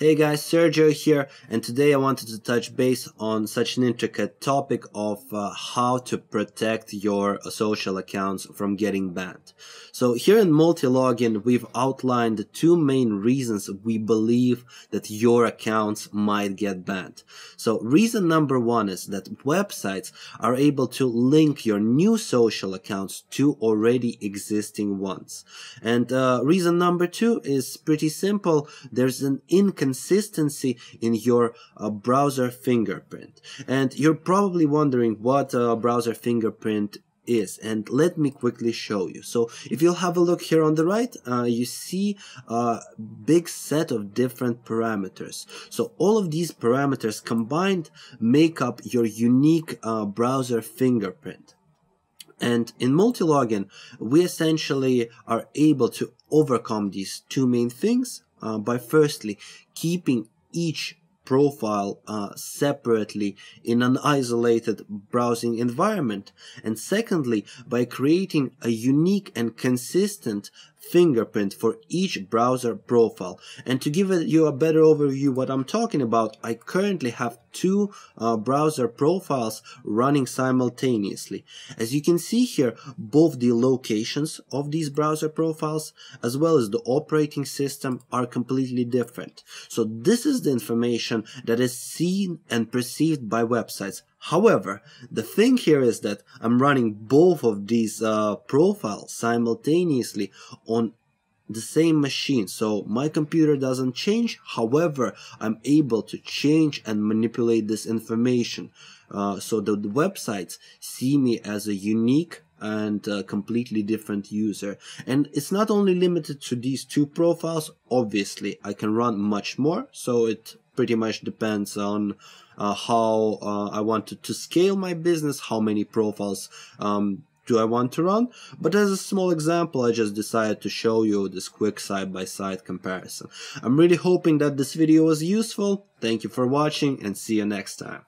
Hey guys, Sergio here, and today I wanted to touch base on such an intricate topic of uh, how to protect your social accounts from getting banned. So here in Multilogin, we've outlined the two main reasons we believe that your accounts might get banned. So reason number one is that websites are able to link your new social accounts to already existing ones. And uh, reason number two is pretty simple. There's an inconsistency consistency in your uh, browser fingerprint. And you're probably wondering what a uh, browser fingerprint is and let me quickly show you so if you'll have a look here on the right uh, you see a big set of different parameters so all of these parameters combined make up your unique uh, browser fingerprint and in multi-login, we essentially are able to overcome these two main things uh, by firstly keeping each profile uh, separately in an isolated browsing environment, and secondly, by creating a unique and consistent fingerprint for each browser profile. And to give you a better overview what I'm talking about, I currently have two uh, browser profiles running simultaneously. As you can see here, both the locations of these browser profiles as well as the operating system are completely different. So this is the information that is seen and perceived by websites. However, the thing here is that I'm running both of these uh, profiles simultaneously on the same machine so my computer doesn't change however i'm able to change and manipulate this information uh, so the, the, websites see me as a unique and uh, completely different user and it's not only limited to these two profiles obviously i can run much more so it pretty much depends on uh, how uh, I want to, to, scale my business, how many profiles um, do I want to run, but as a small example I just decided to show you this quick side-by-side -side comparison. I'm really hoping that this video was useful, thank you for watching and see you next time.